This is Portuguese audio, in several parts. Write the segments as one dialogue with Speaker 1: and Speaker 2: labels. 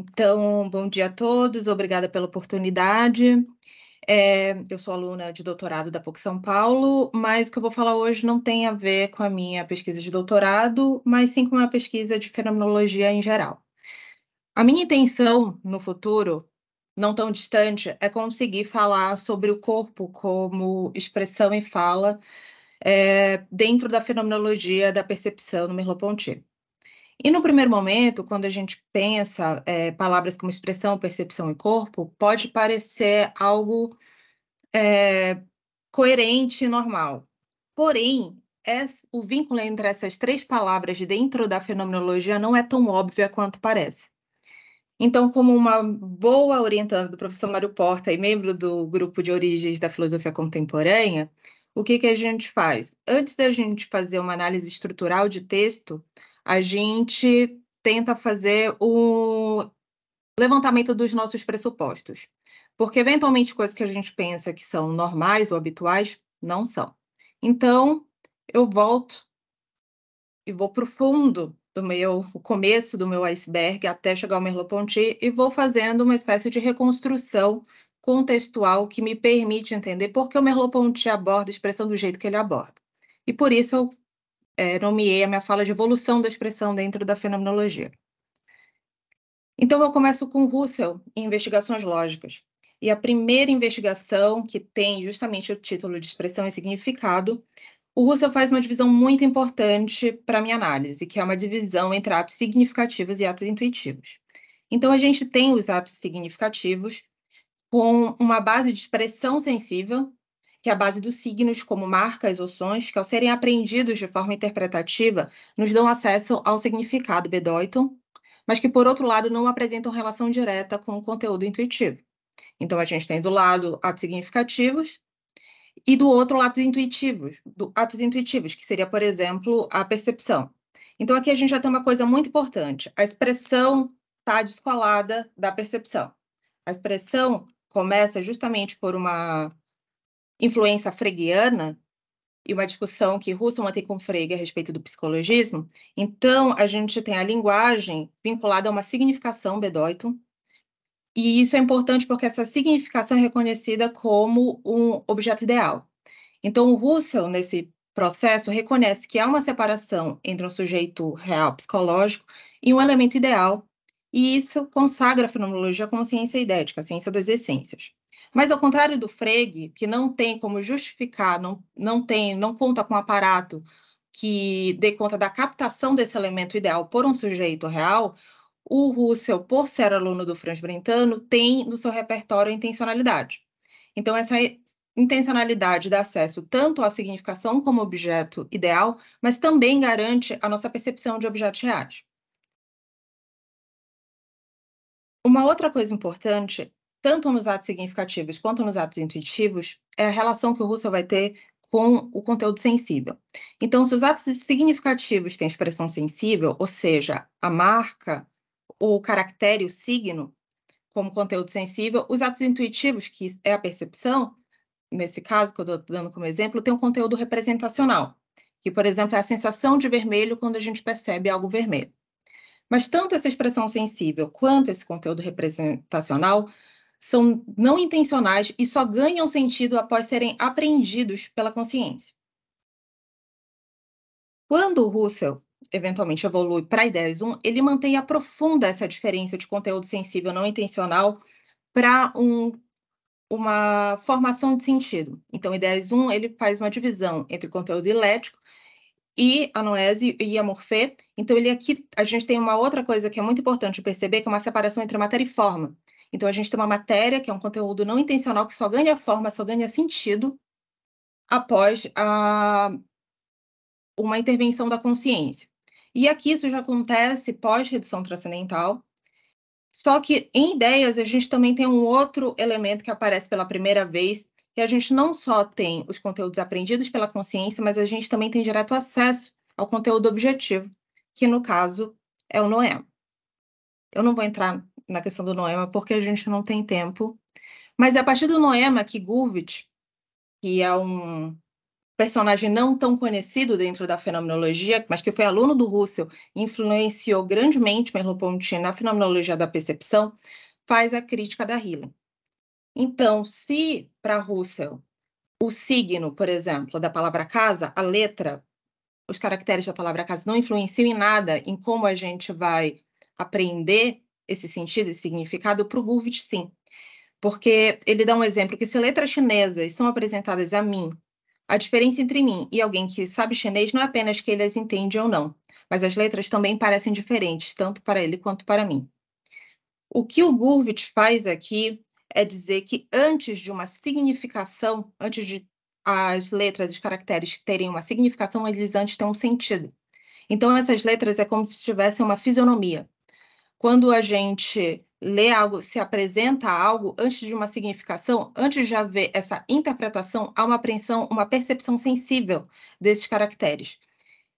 Speaker 1: Então, bom dia a todos, obrigada pela oportunidade. É, eu sou aluna de doutorado da PUC São Paulo, mas o que eu vou falar hoje não tem a ver com a minha pesquisa de doutorado, mas sim com a pesquisa de fenomenologia em geral. A minha intenção no futuro, não tão distante, é conseguir falar sobre o corpo como expressão e fala é, dentro da fenomenologia da percepção no Merleau-Ponty. E no primeiro momento, quando a gente pensa é, palavras como expressão, percepção e corpo, pode parecer algo é, coerente e normal. Porém, o vínculo entre essas três palavras dentro da fenomenologia não é tão óbvio quanto parece. Então, como uma boa orientada do professor Mário Porta e membro do grupo de origens da filosofia contemporânea, o que, que a gente faz? Antes da gente fazer uma análise estrutural de texto, a gente tenta fazer o levantamento dos nossos pressupostos. Porque, eventualmente, coisas que a gente pensa que são normais ou habituais não são. Então, eu volto e vou para o fundo do meu o começo do meu iceberg até chegar ao Merleau-Ponty e vou fazendo uma espécie de reconstrução contextual que me permite entender por que o Merleau-Ponty aborda a expressão do jeito que ele aborda. E por isso eu é, nomeei a minha fala de evolução da expressão dentro da fenomenologia. Então, eu começo com Russell em Investigações Lógicas. E a primeira investigação, que tem justamente o título de Expressão e Significado, o Russell faz uma divisão muito importante para a minha análise, que é uma divisão entre atos significativos e atos intuitivos. Então, a gente tem os atos significativos com uma base de expressão sensível, que, a base dos signos, como marcas ou sons, que, ao serem apreendidos de forma interpretativa, nos dão acesso ao significado Bedeutung, mas que, por outro lado, não apresentam relação direta com o conteúdo intuitivo. Então, a gente tem do lado atos significativos e do outro atos intuitivos, do, atos intuitivos, que seria, por exemplo, a percepção. Então, aqui a gente já tem uma coisa muito importante: a expressão está descolada da percepção. A expressão começa justamente por uma influência freguiana e uma discussão que Russell mantém com Frege a respeito do psicologismo, então a gente tem a linguagem vinculada a uma significação Bedeutung, e isso é importante porque essa significação é reconhecida como um objeto ideal. Então, o Russell, nesse processo, reconhece que há uma separação entre um sujeito real psicológico e um elemento ideal, e isso consagra a fenomenologia como ciência idética, a ciência das essências. Mas ao contrário do Frege, que não tem como justificar, não, não tem, não conta com um aparato que dê conta da captação desse elemento ideal por um sujeito real, o Russell, por ser aluno do Franz Brentano, tem no seu repertório a intencionalidade. Então, essa intencionalidade dá acesso tanto à significação como objeto ideal, mas também garante a nossa percepção de objetos reais. Uma outra coisa importante tanto nos atos significativos quanto nos atos intuitivos, é a relação que o Russell vai ter com o conteúdo sensível. Então, se os atos significativos têm expressão sensível, ou seja, a marca, o caractere, o signo, como conteúdo sensível, os atos intuitivos, que é a percepção, nesse caso que eu estou dando como exemplo, tem um conteúdo representacional, que, por exemplo, é a sensação de vermelho quando a gente percebe algo vermelho. Mas tanto essa expressão sensível quanto esse conteúdo representacional são não intencionais e só ganham sentido após serem apreendidos pela consciência. Quando Russell eventualmente evolui para a ideia Zoom, ele mantém e aprofunda essa diferença de conteúdo sensível não intencional para um, uma formação de sentido. Então, ideias 1, ele faz uma divisão entre conteúdo ilético e a noese e a morfê. Então, ele aqui, a gente tem uma outra coisa que é muito importante perceber, que é uma separação entre matéria e forma. Então, a gente tem uma matéria, que é um conteúdo não intencional, que só ganha forma, só ganha sentido após a, uma intervenção da consciência. E aqui isso já acontece pós-redução transcendental. Só que em ideias, a gente também tem um outro elemento que aparece pela primeira vez, que a gente não só tem os conteúdos aprendidos pela consciência, mas a gente também tem direto acesso ao conteúdo objetivo, que no caso é o Noema. Eu não vou entrar na questão do Noema, porque a gente não tem tempo. Mas é a partir do Noema que Gurvitch, que é um personagem não tão conhecido dentro da fenomenologia, mas que foi aluno do Russell, influenciou grandemente Merleau-Ponty na fenomenologia da percepção, faz a crítica da Hillen. Então, se para Russell o signo, por exemplo, da palavra casa, a letra, os caracteres da palavra casa não influenciam em nada em como a gente vai aprender esse sentido e significado para o Gurvitch, sim. Porque ele dá um exemplo que se letras chinesas são apresentadas a mim, a diferença entre mim e alguém que sabe chinês não é apenas que ele as entende ou não, mas as letras também parecem diferentes, tanto para ele quanto para mim. O que o Gurvitch faz aqui é dizer que antes de uma significação, antes de as letras, os caracteres terem uma significação, eles antes têm um sentido. Então, essas letras é como se tivessem uma fisionomia quando a gente lê algo, se apresenta algo, antes de uma significação, antes de haver essa interpretação, há uma apreensão, uma percepção sensível desses caracteres.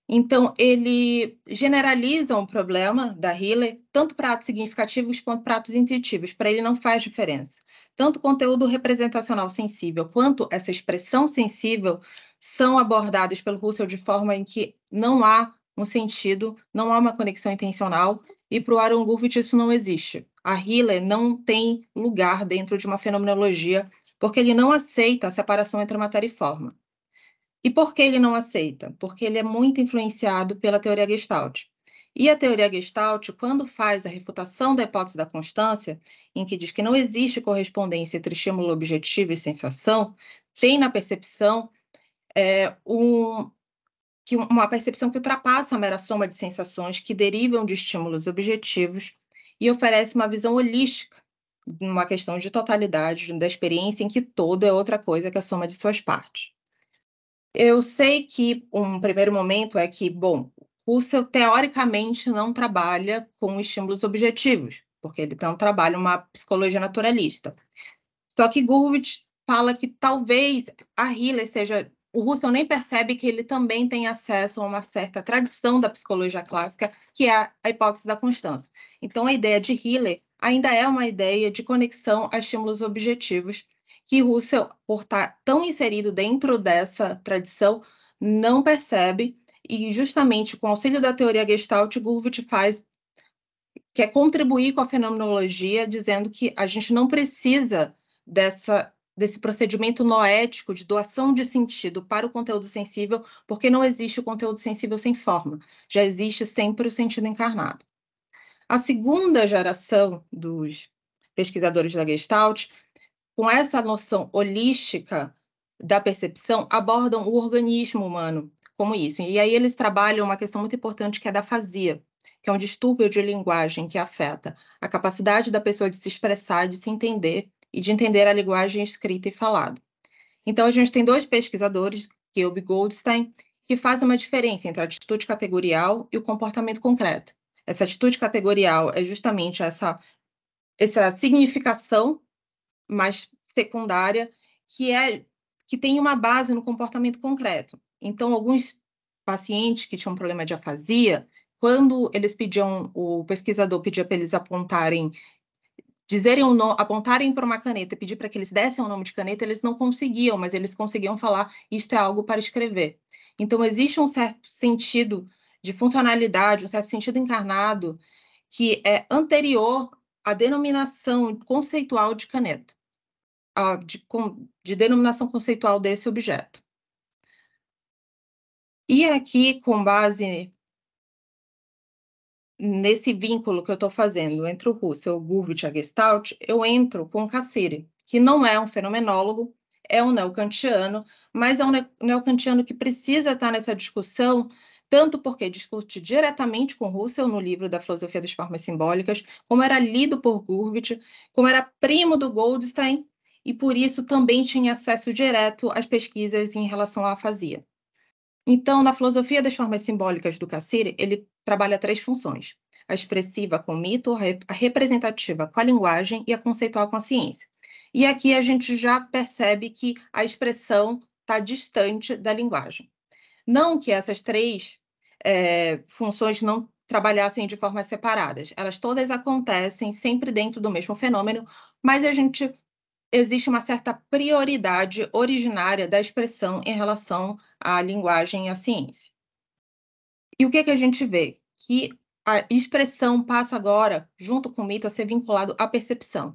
Speaker 1: Então, ele generaliza um problema da Hiller, tanto para atos significativos quanto para atos intuitivos, para ele não faz diferença. Tanto conteúdo representacional sensível quanto essa expressão sensível são abordados pelo Russell de forma em que não há um sentido, não há uma conexão intencional, e para o Aaron Gurvitch isso não existe. A Hiller não tem lugar dentro de uma fenomenologia, porque ele não aceita a separação entre matéria e forma. E por que ele não aceita? Porque ele é muito influenciado pela teoria Gestalt. E a teoria Gestalt, quando faz a refutação da hipótese da constância, em que diz que não existe correspondência entre estímulo objetivo e sensação, tem na percepção é, um, que uma percepção que ultrapassa a mera soma de sensações que derivam de estímulos objetivos e oferece uma visão holística, uma questão de totalidade da experiência em que todo é outra coisa que a soma de suas partes. Eu sei que um primeiro momento é que, bom, Russell teoricamente não trabalha com estímulos objetivos, porque ele não trabalha uma psicologia naturalista. Só que Gurwitz fala que talvez a Hiller seja o Russell nem percebe que ele também tem acesso a uma certa tradição da psicologia clássica, que é a hipótese da constância. Então, a ideia de Hiller ainda é uma ideia de conexão a estímulos objetivos, que Russell, por estar tá tão inserido dentro dessa tradição, não percebe, e justamente com o auxílio da teoria Gestalt, Gurvitch faz quer contribuir com a fenomenologia, dizendo que a gente não precisa dessa desse procedimento noético de doação de sentido para o conteúdo sensível, porque não existe o conteúdo sensível sem forma, já existe sempre o sentido encarnado. A segunda geração dos pesquisadores da Gestalt, com essa noção holística da percepção, abordam o organismo humano como isso. E aí eles trabalham uma questão muito importante que é da fazia, que é um distúrbio de linguagem que afeta a capacidade da pessoa de se expressar, de se entender e de entender a linguagem escrita e falada. Então, a gente tem dois pesquisadores, Gelb e é Goldstein, que fazem uma diferença entre a atitude categorial e o comportamento concreto. Essa atitude categorial é justamente essa, essa significação mais secundária que é que tem uma base no comportamento concreto. Então, alguns pacientes que tinham problema de afasia, quando eles pediam, o pesquisador pedia para eles apontarem dizerem um nome, apontarem para uma caneta, pedir para que eles dessem o um nome de caneta, eles não conseguiam, mas eles conseguiam falar isto é algo para escrever. Então existe um certo sentido de funcionalidade, um certo sentido encarnado que é anterior à denominação conceitual de caneta, a, de, de denominação conceitual desse objeto. E aqui, com base nesse vínculo que eu estou fazendo entre o Russell, Gurvitch e a Gestalt, eu entro com o Cassiri, que não é um fenomenólogo, é um neocantiano, mas é um neocantiano que precisa estar nessa discussão, tanto porque discute diretamente com Russell no livro da Filosofia das Formas Simbólicas, como era lido por Gurvitch, como era primo do Goldstein, e por isso também tinha acesso direto às pesquisas em relação à afasia. Então, na filosofia das formas simbólicas do Cassiri, ele trabalha três funções: a expressiva com mito, a representativa com a linguagem e a conceitual com a ciência. E aqui a gente já percebe que a expressão está distante da linguagem. Não que essas três é, funções não trabalhassem de formas separadas, elas todas acontecem sempre dentro do mesmo fenômeno, mas a gente existe uma certa prioridade originária da expressão em relação à linguagem e à ciência. E o que, é que a gente vê? Que a expressão passa agora, junto com o mito, a ser vinculado à percepção.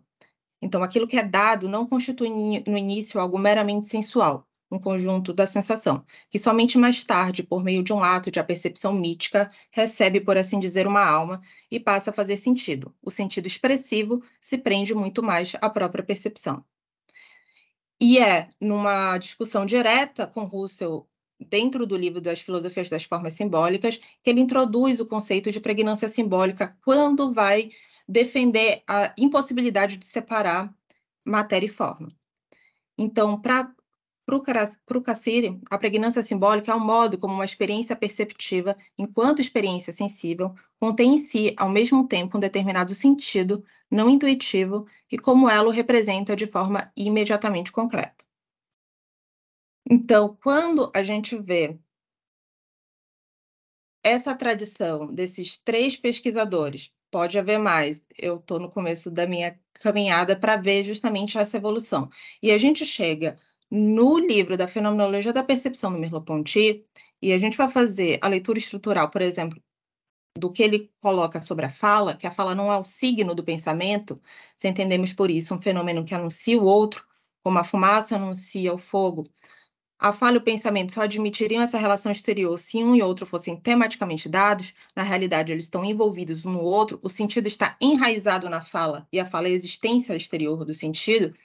Speaker 1: Então, aquilo que é dado não constitui no início algo meramente sensual, um conjunto da sensação, que somente mais tarde, por meio de um ato de apercepção mítica, recebe, por assim dizer, uma alma e passa a fazer sentido. O sentido expressivo se prende muito mais à própria percepção. E é numa discussão direta com Russell dentro do livro das filosofias das formas simbólicas, que ele introduz o conceito de pregnância simbólica quando vai defender a impossibilidade de separar matéria e forma. Então, para para o Cassiri, a pregnância simbólica é um modo como uma experiência perceptiva, enquanto experiência sensível, contém em si, ao mesmo tempo, um determinado sentido, não intuitivo, e como ela o representa de forma imediatamente concreta. Então, quando a gente vê essa tradição desses três pesquisadores, pode haver mais, eu estou no começo da minha caminhada para ver justamente essa evolução. E a gente chega no livro da Fenomenologia da Percepção do Merleau-Ponty, e a gente vai fazer a leitura estrutural, por exemplo, do que ele coloca sobre a fala, que a fala não é o signo do pensamento, se entendemos por isso um fenômeno que anuncia o outro, como a fumaça anuncia o fogo, a fala e o pensamento só admitiriam essa relação exterior se um e outro fossem tematicamente dados, na realidade eles estão envolvidos um no outro, o sentido está enraizado na fala e a fala é a existência exterior do sentido.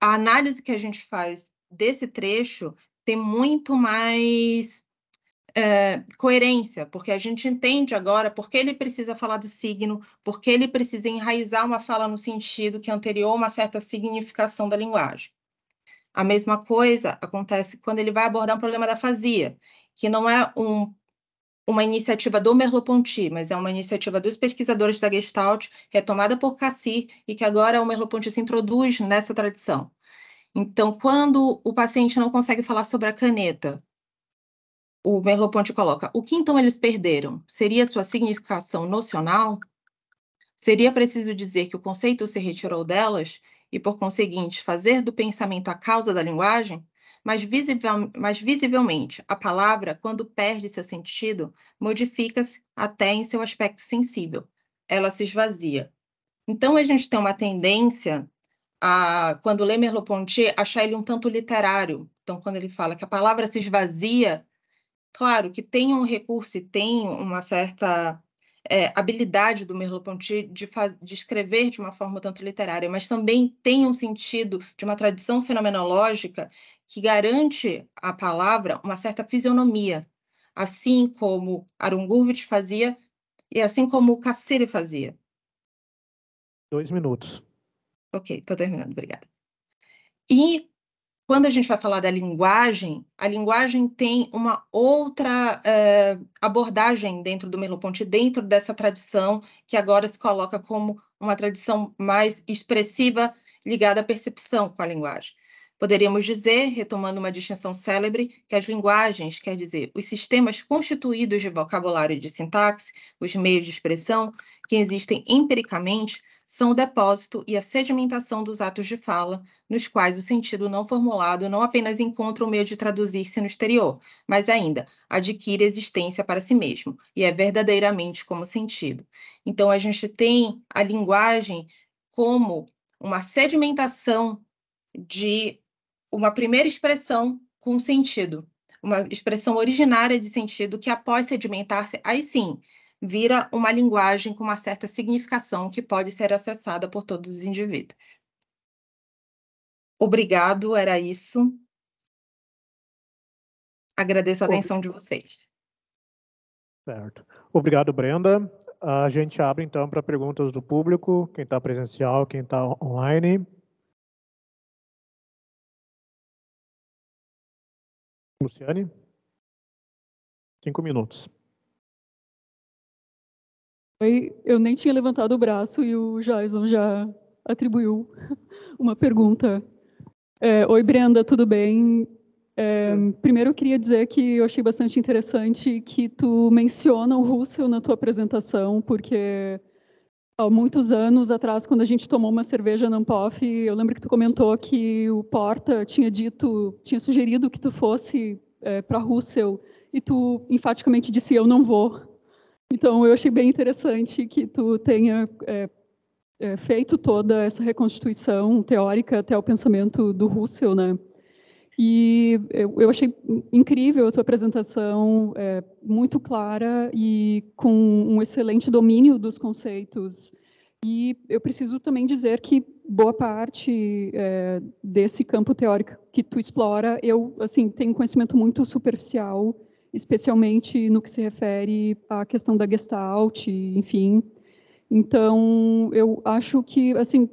Speaker 1: A análise que a gente faz desse trecho tem muito mais é, coerência, porque a gente entende agora por que ele precisa falar do signo, por que ele precisa enraizar uma fala no sentido que anterior uma certa significação da linguagem. A mesma coisa acontece quando ele vai abordar um problema da fazia, que não é um, uma iniciativa do Merleau-Ponty, mas é uma iniciativa dos pesquisadores da Gestalt, retomada por Cassi, e que agora o Merleau-Ponty se introduz nessa tradição. Então, quando o paciente não consegue falar sobre a caneta, o Merleau-Ponty coloca: o que então eles perderam? Seria sua significação nocional? Seria preciso dizer que o conceito se retirou delas? e, por conseguinte, fazer do pensamento a causa da linguagem, mas, visivel, mas visivelmente, a palavra, quando perde seu sentido, modifica-se até em seu aspecto sensível. Ela se esvazia. Então, a gente tem uma tendência a, quando lê Merleau-Ponty, achar ele um tanto literário. Então, quando ele fala que a palavra se esvazia, claro que tem um recurso e tem uma certa é, habilidade do Merleau-Ponty de, de, escrever de uma forma tanto literária, mas também tem um sentido de uma tradição fenomenológica que garante à palavra uma certa fisionomia, assim como Arungurvich fazia e assim como Cassiri fazia.
Speaker 2: Dois minutos.
Speaker 1: Ok, estou terminando, obrigada. E quando a gente vai falar da linguagem, a linguagem tem uma outra eh, abordagem dentro do Merleau-Ponty, dentro dessa tradição que agora se coloca como uma tradição mais expressiva ligada à percepção com a linguagem. Poderíamos dizer, retomando uma distinção célebre, que as linguagens, quer dizer, os sistemas constituídos de vocabulário e de sintaxe, os meios de expressão que existem empiricamente, são o depósito e a sedimentação dos atos de fala, nos quais o sentido não formulado não apenas encontra o meio de traduzir-se no exterior, mas ainda adquire existência para si mesmo e é verdadeiramente como sentido. Então, a gente tem a linguagem como uma sedimentação de uma primeira expressão com sentido, uma expressão originária de sentido que, após sedimentar-se, aí sim vira uma linguagem com uma certa significação que pode ser acessada por todos os indivíduos. Obrigado, era isso. Agradeço a atenção de vocês.
Speaker 2: Certo. Obrigado, Brenda. A gente abre então para perguntas do público, quem está presencial, quem está online. Luciane? Cinco minutos.
Speaker 3: Eu nem tinha levantado o braço e o Jason já atribuiu uma pergunta. É, Oi, Brenda, tudo bem? É, primeiro, eu queria dizer que eu achei bastante interessante que tu menciona o Russell na tua apresentação, porque há muitos anos atrás, quando a gente tomou uma cerveja na Ampof, eu lembro que tu comentou que o Porta tinha dito, tinha sugerido que tu fosse é, para Russell, e tu enfaticamente disse, eu não vou. Então, eu achei bem interessante que tu tenha é, é, feito toda essa reconstituição teórica até o pensamento do Russell, né? E eu, achei incrível a tua apresentação, é, muito clara e com um excelente domínio dos conceitos. E eu preciso também dizer que boa parte é, desse campo teórico que tu explora, eu assim tenho conhecimento muito superficial especialmente no que se refere à questão da Gestalt, enfim. Então, eu acho que, assim,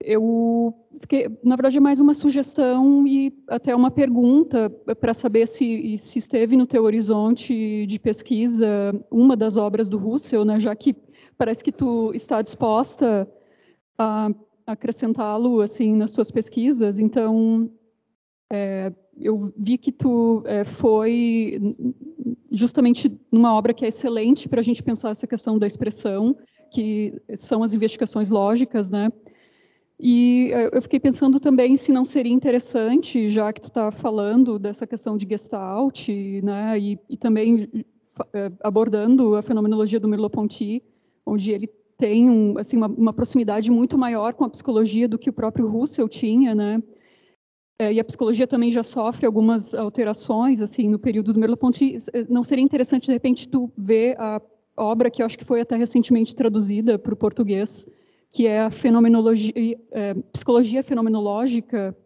Speaker 3: eu fiquei, na verdade, é mais uma sugestão e até uma pergunta para saber se, se esteve no teu horizonte de pesquisa uma das obras do Russell, né, já que parece que tu está disposta a acrescentá-lo assim nas tuas pesquisas. Então, é, eu vi que tu é, foi justamente numa obra que é excelente para a gente pensar essa questão da expressão, que são as investigações lógicas, né? E eh, eu fiquei pensando também se não seria interessante, já que tu está falando dessa questão de Gestalt, né, e, e também eh, abordando a fenomenologia do Merleau-Ponty, onde ele tem um, assim, uma, uma proximidade muito maior com a psicologia do que o próprio Russell tinha, né? É, e a psicologia também já sofre algumas alterações, assim, no período do Merleau-Ponty, é, não seria interessante, de repente, tu ver a obra que eu acho que foi até recentemente traduzida para o português, que é a fenomenologia, é, psicologia fenomenológica.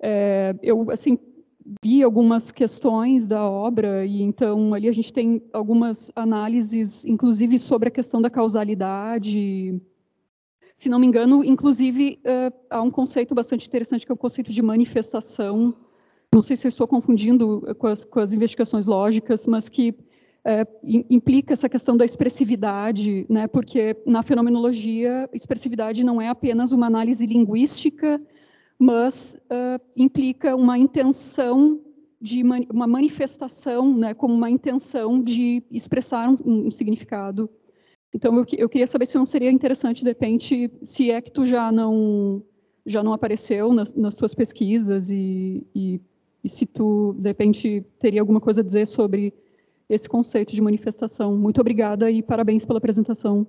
Speaker 3: É, eu, assim, vi algumas questões da obra e então ali a gente tem algumas análises, inclusive sobre a questão da causalidade, se não me engano, inclusive uh, há um conceito bastante interessante que é o conceito de manifestação. Não sei se eu estou confundindo eh, com as, com as investigações lógicas, mas que eh, implica essa questão da expressividade, né? Porque na fenomenologia, expressividade não é apenas uma análise linguística, mas implica uma intenção de uma manifestação, né? Como uma intenção de expressar um, um significado então, eu, eu queria saber se não seria interessante, de repente, se é que tu já não, já não apareceu nas, nas tuas pesquisas e, e, e se tu, de repente, teria alguma coisa a dizer sobre esse conceito de manifestação. Muito obrigada e parabéns pela apresentação.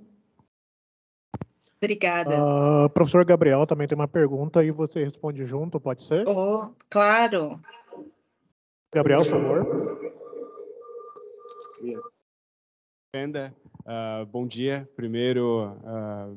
Speaker 1: Obrigada.
Speaker 2: Uh, professor Gabriel também tem uma pergunta e você responde junto, pode ser?
Speaker 1: Oh, claro.
Speaker 2: Gabriel, por favor. Entenda. Uh, bom dia. Primeiro, uh,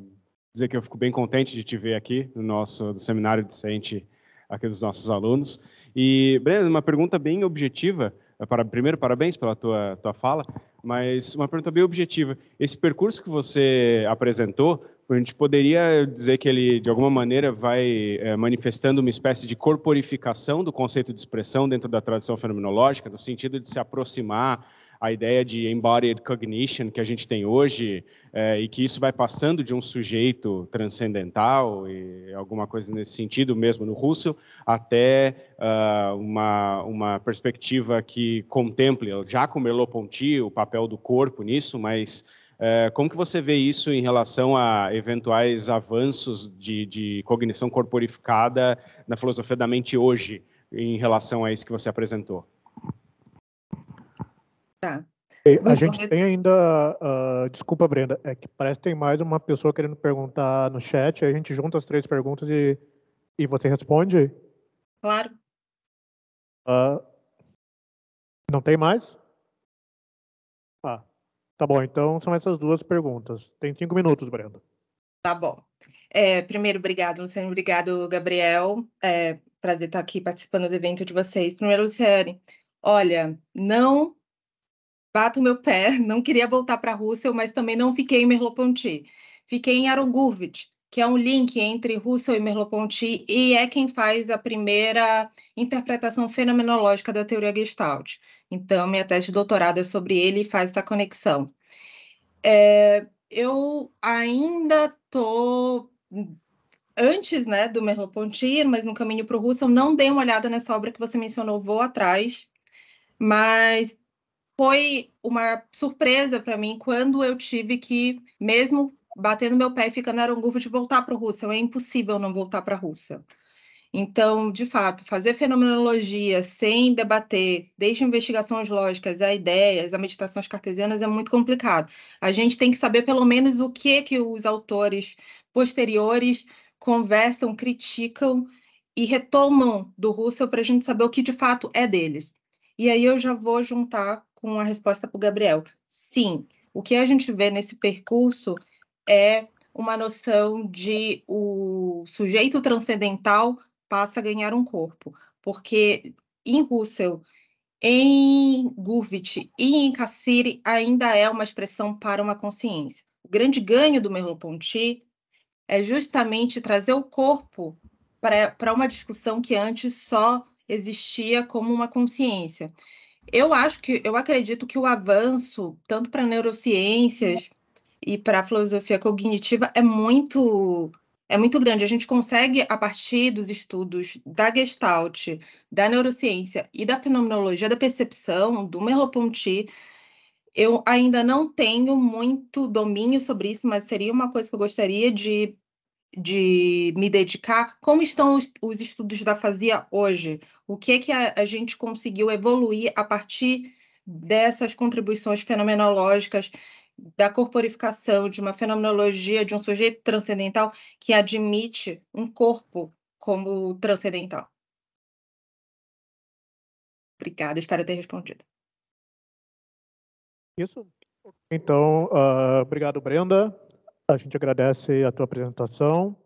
Speaker 2: dizer que eu fico bem contente de te ver aqui no nosso no seminário decente aqui dos nossos alunos. E, Breno, uma pergunta bem objetiva. Ah, para, primeiro, parabéns pela tua, tua fala, mas uma pergunta bem objetiva. Esse percurso que você apresentou, a gente poderia dizer que ele, de alguma maneira, vai é, manifestando uma espécie de corporificação do conceito de expressão dentro da tradição fenomenológica, no sentido de se aproximar a ideia de embodied cognition que a gente tem hoje, é, e que isso vai passando de um sujeito transcendental e alguma coisa nesse sentido, mesmo no Russell, até uh, uma, uma perspectiva que contemple, já com Merleau-Ponty, o papel do corpo nisso, mas é, como que você vê isso em relação a eventuais avanços de, de cognição corporificada na filosofia da mente hoje, em relação a isso que você apresentou? Tá. A gente tem ainda. Uh, desculpa, Brenda, é que parece que tem mais uma pessoa querendo perguntar no chat. A gente junta as três perguntas e, e você responde? Claro. Uh, não tem mais? Ah, tá bom. Então são essas duas perguntas. Tem cinco minutos, Brenda.
Speaker 1: Tá bom. É, primeiro, obrigado, Luciano. Obrigado, Gabriel. É, prazer estar aqui participando do evento de vocês. Primeiro, Luciane, olha, não bato meu pé, não queria voltar para Russell, mas também não fiquei em Merleau-Ponty. Fiquei em Arongurvit, que é um link entre Russell e Merleau-Ponty e é quem faz a primeira interpretação fenomenológica da teoria Gestalt. Então, minha tese de doutorado é sobre ele e faz essa conexão. É, eu ainda estou antes né, do Merleau-Ponty, mas no caminho para o Russell, não dei uma olhada nessa obra que você mencionou, Vou Atrás, mas foi uma surpresa para mim quando eu tive que, mesmo batendo meu pé e ficando na de voltar para a Rússia. É impossível não voltar para a Rússia. Então, de fato, fazer fenomenologia sem debater, desde investigações lógicas a ideias, a meditações cartesianas, é muito complicado. A gente tem que saber pelo menos o que que os autores posteriores conversam, criticam e retomam do Russell para a gente saber o que de fato é deles. E aí eu já vou juntar com a resposta para o Gabriel. Sim, o que a gente vê nesse percurso é uma noção de o sujeito transcendental passa a ganhar um corpo, porque em Russell, em Gurvitch e em Cassiri ainda é uma expressão para uma consciência. O grande ganho do Merleau-Ponty é justamente trazer o corpo para uma discussão que antes só existia como uma consciência. Eu acho que eu acredito que o avanço, tanto para neurociências e para a filosofia cognitiva, é muito é muito grande. A gente consegue, a partir dos estudos da Gestalt, da neurociência e da fenomenologia da percepção, do Merleau-Ponty, eu ainda não tenho muito domínio sobre isso, mas seria uma coisa que eu gostaria de de me dedicar, como estão os, os estudos da fazia hoje? O que é que a, a gente conseguiu evoluir a partir dessas contribuições fenomenológicas da corporificação, de uma fenomenologia de um sujeito transcendental que admite um corpo como transcendental? Obrigada, espero ter respondido.
Speaker 2: Isso. Então, uh, obrigado, Brenda. A gente agradece a tua apresentação.